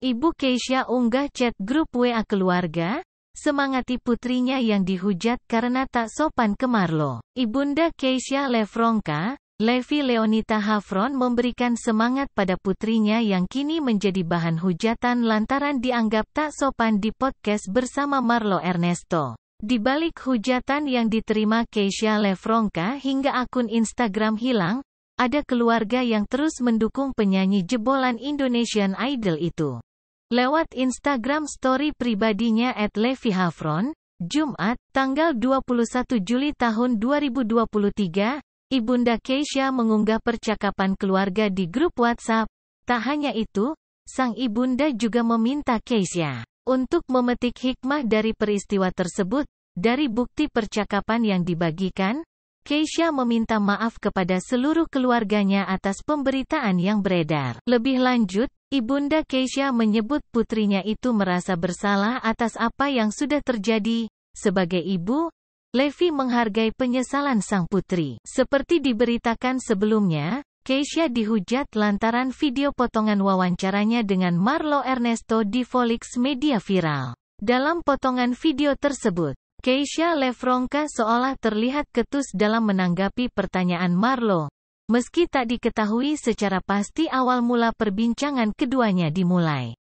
Ibu Keisha unggah chat grup WA keluarga, semangati putrinya yang dihujat karena tak sopan ke Marlo. Ibunda Keisha Levronka, Levi Leonita Hafron memberikan semangat pada putrinya yang kini menjadi bahan hujatan lantaran dianggap tak sopan di podcast bersama Marlo Ernesto. Di balik hujatan yang diterima Keisha Levronka hingga akun Instagram hilang, ada keluarga yang terus mendukung penyanyi jebolan Indonesian Idol itu. Lewat Instagram story pribadinya at Levi Havron, Jumat, tanggal 21 Juli tahun 2023, Ibunda Keisha mengunggah percakapan keluarga di grup WhatsApp. Tak hanya itu, sang ibunda juga meminta Keisha untuk memetik hikmah dari peristiwa tersebut. Dari bukti percakapan yang dibagikan, Keisha meminta maaf kepada seluruh keluarganya atas pemberitaan yang beredar. Lebih lanjut, Ibunda Keisha menyebut putrinya itu merasa bersalah atas apa yang sudah terjadi. Sebagai ibu, Levi menghargai penyesalan sang putri. Seperti diberitakan sebelumnya, Keisha dihujat lantaran video potongan wawancaranya dengan Marlo Ernesto di Folix Media viral. Dalam potongan video tersebut, Keisha Lefronka seolah terlihat ketus dalam menanggapi pertanyaan Marlo. Meski tak diketahui secara pasti awal mula perbincangan keduanya dimulai.